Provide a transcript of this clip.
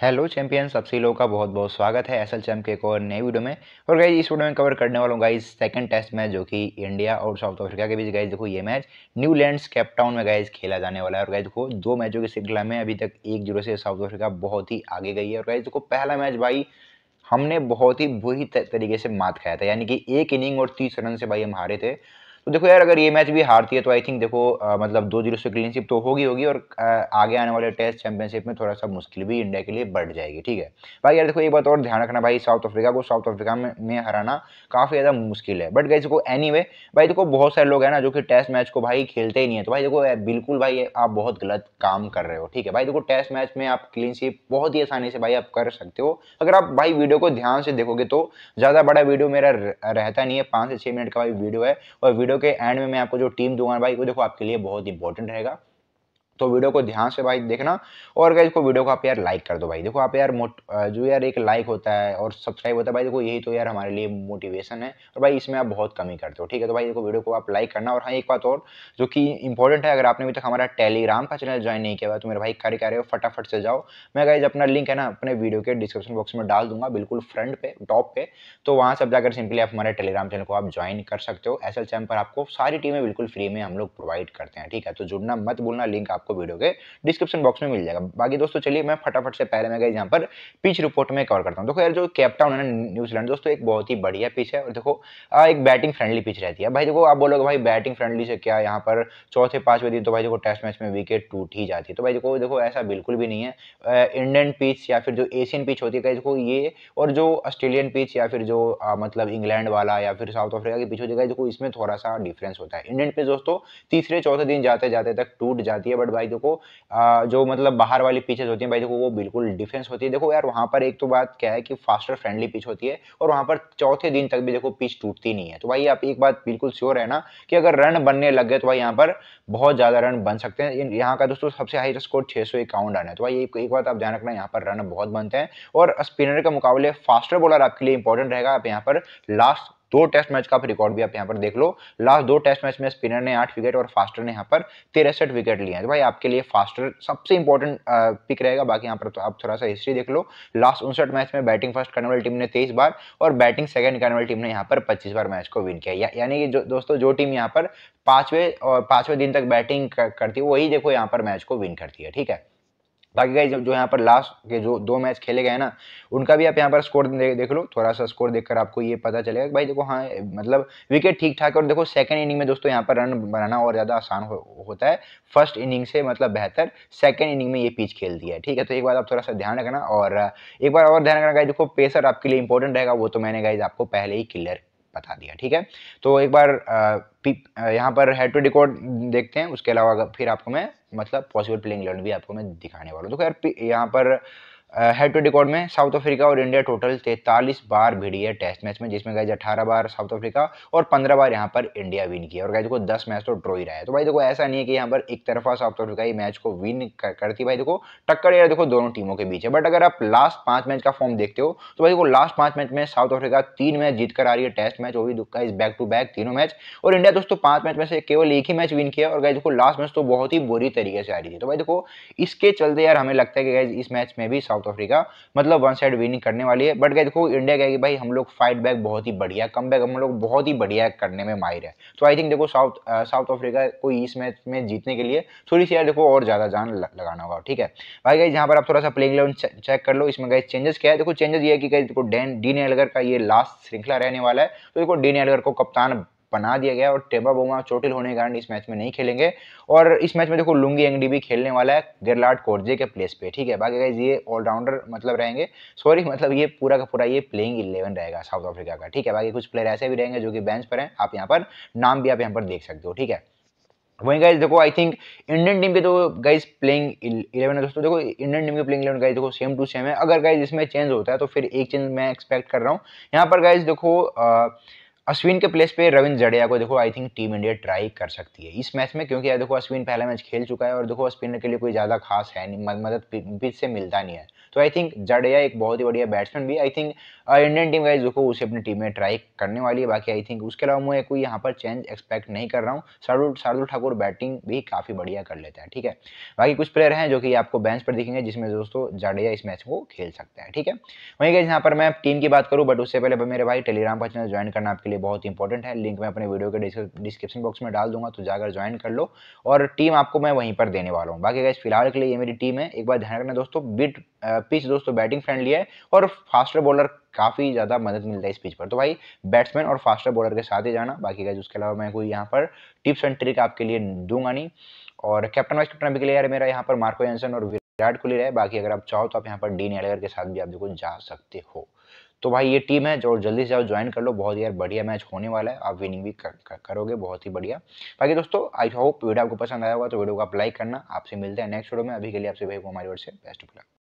hello champions आप सभी लोगों का बहुत बहुत स्वागत है एसएल चैम के एक और नए वीडियो में और गाइज इस वीडियो में कवर करने वाला हूँ गाइज सेकंड टेस्ट मैच जो कि इंडिया और साउथ अफ्रीका के बीच गाइज देखो ये मैच न्यूलैंड्स केपटाउन में गाइज खेला जाने वाला है और गाइज देखो दो मैचों की श्रृंखला में अभी तक एक जीरो से साउथ अफ्रीका बहुत ही आगे गई है और गाइज देखो पहला मैच भाई हमने बहुत ही बुरी तरीके से मात खाया था यानी कि एक इनिंग और तीस रन से भाई हम हारे थे तो देखो यार अगर ये मैच भी हारती है तो आई थिंक देखो आ, मतलब दो जीरो से क्लीनशिप तो होगी होगी और आ, आगे आने वाले टेस्ट चैंपियनशिप में थोड़ा सा मुश्किल भी इंडिया के लिए बढ़ जाएगी ठीक है भाई यार देखो एक बात और ध्यान रखना भाई साउथ अफ्रीका को साउथ अफ्रीका में, में हराना काफ़ी ज़्यादा मुश्किल है बट गई देखो एनी भाई देखो बहुत सारे लोग हैं ना जो कि टेस्ट मैच को भाई खेलते ही नहीं है तो भाई देखो बिल्कुल भाई आप बहुत गलत काम कर रहे हो ठीक है भाई देखो टेस्ट मैच में आप क्लीनशिप बहुत ही आसानी से भाई आप कर सकते हो अगर आप भाई वीडियो को ध्यान से देखोगे तो ज़्यादा बड़ा वीडियो मेरा रहता नहीं है पाँच से छः मिनट का भाई वीडियो है और वीडियो वीडियो के एंड में मैं आपको जो टीम दूंगा भाई वो देखो आपके लिए बहुत इंपॉर्टेंट रहेगा तो वीडियो को ध्यान से भाई देखना और गाइज इसको वीडियो को आप यार लाइक कर दो भाई देखो आप यार जो यार एक लाइक होता है और सब्सक्राइब होता है भाई देखो यही तो यार हमारे लिए मोटिवेशन है और भाई इसमें आप बहुत कमी करते हो ठीक है तो भाई देखो वीडियो को आप लाइक करना और हाँ एक बात और जो कि इंपॉर्टेंट है अगर आपने अभी तक हमारा टेलीग्राम का चैनल ज्वाइन नहीं किया हुआ तो मेरे भाई कार्य हो फटाफट से जाओ मैं गाइज अपना लिंक है ना अपने वीडियो के डिस्क्रिप्शन बॉक्स में डाल दूंगा बिल्कुल फ्रंट पे टॉप पे तो वहाँ से जाकर सिंपली आप हमारे टेलीग्राम चैनल को आप ज्वाइन कर सकते हो एस पर आपको सारी टीमें बिल्कुल फ्री में हम लोग प्रोवाइड करते हैं ठीक है तो जुड़ना मत बोलना लिंक आप आपको वीडियो के डिस्क्रिप्शन बॉक्स में मिल जाएगा बाकी दोस्तों चलिए मैं फटाफट से पहले मैं यहाँ पर पिच रिपोर्ट में कवर करता हूँ देखो यार जो कैप्टाउन है ना न्यूजीलैंड दोस्तों एक बहुत ही बढ़िया पिच है और देखो एक बैटिंग फ्रेंडली पिच रहती है भाई देखो आप बोलोगे भाई बैटिंग फ्रेंडली से क्या यहाँ पर चौथे पांचवें दिन तो भाई देखो टेस्ट मैच में विकेट टूट ही जाती है तो भाई देखो देखो ऐसा बिल्कुल भी नहीं है इंडियन पिच या फिर जो एशियन पिच होती है देखो ये और जो ऑस्ट्रेलियन पिच या फिर जो मतलब इंग्लैंड वाला या फिर साउथ अफ्रीका की पिच होती है देखो इसमें थोड़ा सा डिफरेंस होता है इंडियन पिच दोस्तों तीसरे चौथे दिन जाते जाते तक टूट जाती है बट भाई देखो जो मतलब बाहर वाली पिचेस होती है भाई देखो वो बिल्कुल डिफेंस होती है देखो यार वहां पर एक तो बात क्या है कि फास्टर फ्रेंडली पिच होती है और वहां पर चौथे दिन तक भी देखो पिच टूटती नहीं है तो भाई आप एक बात बिल्कुल श्योर है ना कि अगर रन बनने लग गए तो भाई यहाँ पर बहुत ज़्यादा रन बन सकते हैं यहाँ का दोस्तों सबसे हाई स्कोर छह सौ इक्यावन रन है तो भाई एक बात आप ध्यान रखना यहाँ पर रन बहुत बनते हैं और स्पिनर के मुकाबले फास्टर बॉलर आपके लिए इंपॉर्टेंट रहेगा आप यहाँ पर लास्ट दो टेस्ट मैच का रिकॉर्ड भी आप यहाँ पर देख लो लास्ट दो टेस्ट मैच में स्पिनर ने आठ विकेट और फास्टर ने यहाँ पर तिरसठ विकेट लिए हैं तो भाई आपके लिए फास्टर सबसे इंपॉर्टेंट पिक रहेगा बाकी यहाँ पर तो आप थोड़ा सा हिस्ट्री देख लो लास्ट उनसठ मैच में बैटिंग फर्स्ट करने वाली टीम ने तेईस बार और बैटिंग सेकंड करने वाली टीम ने यहाँ पर पच्चीस बार मैच को विन किया यानी कि जो दोस्तों जो टीम यहाँ पर पांचवें और पांचवें दिन तक बैटिंग करती है वही देखो यहाँ पर मैच को विन करती है ठीक है बाकी गाइज जो यहाँ पर लास्ट के जो दो मैच खेले गए हैं ना उनका भी आप यहाँ पर स्कोर देख लो थोड़ा सा स्कोर देखकर आपको ये पता चलेगा भाई देखो हाँ मतलब विकेट ठीक ठाक और देखो सेकंड इनिंग में दोस्तों यहाँ पर रन बनाना और ज़्यादा आसान हो, होता है फर्स्ट इनिंग से मतलब बेहतर सेकेंड इनिंग में ये पिच खेल दिया है ठीक है तो एक बार आप थोड़ा सा ध्यान रखना और एक बार और ध्यान रखना गाइज देखो पेसर आपके लिए इंपॉर्टेंट रहेगा वो तो मैंने गाइज आपको पहले ही क्लियर बता दिया ठीक है तो एक बार यहाँ पर हेड टू डिकोड देखते हैं उसके अलावा फिर आपको मैं मतलब पॉसिबल प्लेइंग लर्न भी आपको मैं दिखाने वाला हूँ तो खैर यहाँ पर हेड टू रिकॉर्ड में साउथ अफ्रीका और इंडिया टोटल तैंतालीस बार भिड़ी है टेस्ट मैच में जिसमें गए अठारह बार साउथ अफ्रीका और पंद्रह बार यहाँ पर इंडिया विन किया और गए देखो दस मैच तो ड्रो ही रहा है तो भाई देखो ऐसा नहीं है कि यहाँ पर एक तरफा साउथ अफ्रीका ही मैच को विन करती भाई देखो टक्कर यार देखो दोनों टीमों के बीच है बट अगर आप लास्ट पांच मैच का फॉर्म देखते हो तो भाई देखो लास्ट पांच मैच में साउथ अफ्रीका तीन मैच जीत कर आ रही है टेस्ट मैच वो भी इस बैक टू बैक तीनों मैच और इंडिया दोस्तों पांच मैच में से केवल एक ही मैच विन किया और गए देखो लास्ट मैच तो बहुत ही बुरी तरीके से आ रही थी तो भाई देखो इसके चलते यार हमें लगता है कि इस मैच में भी साउथ साउथ अफ्रीका मतलब वन साइड विनिंग करने वाली है बट गए देखो इंडिया कहेगी भाई हम लोग फाइट बैक बहुत ही बढ़िया कम बैक हम लोग बहुत ही बढ़िया करने में माहिर है तो आई थिंक देखो साउथ साउथ अफ्रीका को इस मैच में जीतने के लिए थोड़ी सी यार देखो और ज़्यादा जान लगाना होगा ठीक है भाई गई जहाँ पर आप थोड़ा सा प्लेइंग इलेवन चेक कर लो इसमें गए चेंजेस क्या है देखो चेंजेस ये है कि गई देखो डैन डी एलगर का ये लास्ट श्रृंखला रहने वाला है तो देखो डी एलगर को कप्तान बना दिया गया और टेबा बोमा चोटिल होने के कारण इस मैच में नहीं खेलेंगे और इस मैच में देखो लुंगी एंगडी भी खेलने वाला है गिरलाट कोर्जे के प्लेस पे ठीक है बाकी ये ऑलराउंडर मतलब रहेंगे सॉरी मतलब ये पूरा का पूरा ये प्लेइंग इलेवन रहेगा साउथ अफ्रीका का ठीक है बाकी कुछ प्लेयर ऐसे भी रहेंगे जो कि बेंच पर हैं आप यहाँ पर नाम भी आप यहाँ पर देख सकते हो ठीक है वहीं गाइज देखो आई थिंक इंडियन टीम के तो गाइज प्लेइंग इलेवन है दोस्तों देखो इंडियन टीम के प्लेइंग इलेवन गाइज देखो सेम टू सेम है अगर गाइज इसमें चेंज होता है तो फिर एक चेंज मैं एक्सपेक्ट कर रहा हूँ यहाँ पर गाइज देखो आ, अश्विन के प्लेस पे रविंद्र जडेजा को देखो I think team India try कर सकती है इस मैच में क्योंकि यार देखो अश्विन पहला मैच खेल चुका है और देखो स्पिनर के लिए कोई ज़्यादा खास है नहीं मदद पिच से मिलता नहीं है तो आई थिंक जडेजा एक बहुत ही बढ़िया बैट्समैन भी I think Indian team wise देखो उसे अपनी टीम में ट्राई करने वाली है बाकी आई थिंक उसके अलावा मैं कोई यहाँ पर चेंज एक्सपेक्ट नहीं कर रहा हूँ शार्दुल शार्दुल ठाकुर बैटिंग भी काफ़ी बढ़िया कर लेते हैं ठीक है बाकी कुछ प्लेयर हैं जो कि आपको बेंच पर दिखेंगे जिसमें दोस्तों जडेजा इस मैच को खेल सकते हैं ठीक है वहीं गाइज यहाँ पर मैं टीम की बात करूँ बट उससे पहले मेरे भाई टेलीग्राम पर चैनल ज्वाइन करना आपके लिए बहुत इंपॉर्टेंट है लिंक मैं अपने वीडियो के डिस्क्रिप्शन बॉक्स में डाल दूंगा तो जाकर ज्वाइन कर लो और टीम आपको मैं वहीं पर देने वाला हूँ बाकी गए फिलहाल के लिए ये मेरी टीम है एक बार ध्यान रखना दोस्तों बिट पिच दोस्तों बैटिंग फ्रेंडली है और फास्टर बॉलर काफ़ी ज़्यादा मदद मिलता है इस पिच पर तो भाई बैट्समैन और फास्टर बॉलर के साथ ही जाना बाकी गाइज उसके अलावा मैं कोई यहाँ पर टिप्स एंड ट्रिक आपके लिए दूंगा नहीं और कैप्टन वाइस कैप्टन अभी के लिए यार मेरा यहाँ पर मार्को एंसन और विराट कोहली रहे बाकी अगर आप चाहो तो आप यहाँ पर डीन नेडगर के साथ भी आप देखो जा सकते हो तो भाई ये टीम है जो जल्दी से जाओ ज्वाइन कर लो बहुत यार बढ़िया मैच होने वाला है आप विनिंग भी कर, कर, करोगे बहुत ही बढ़िया बाकी दोस्तों आई होप वीडियो आपको पसंद आया होगा तो वीडियो को आप लाइक करना आपसे मिलते हैं नेक्स्ट वीडियो में अभी के लिए आपसे भाई को हमारी ओर से बेस्ट ऑफ लक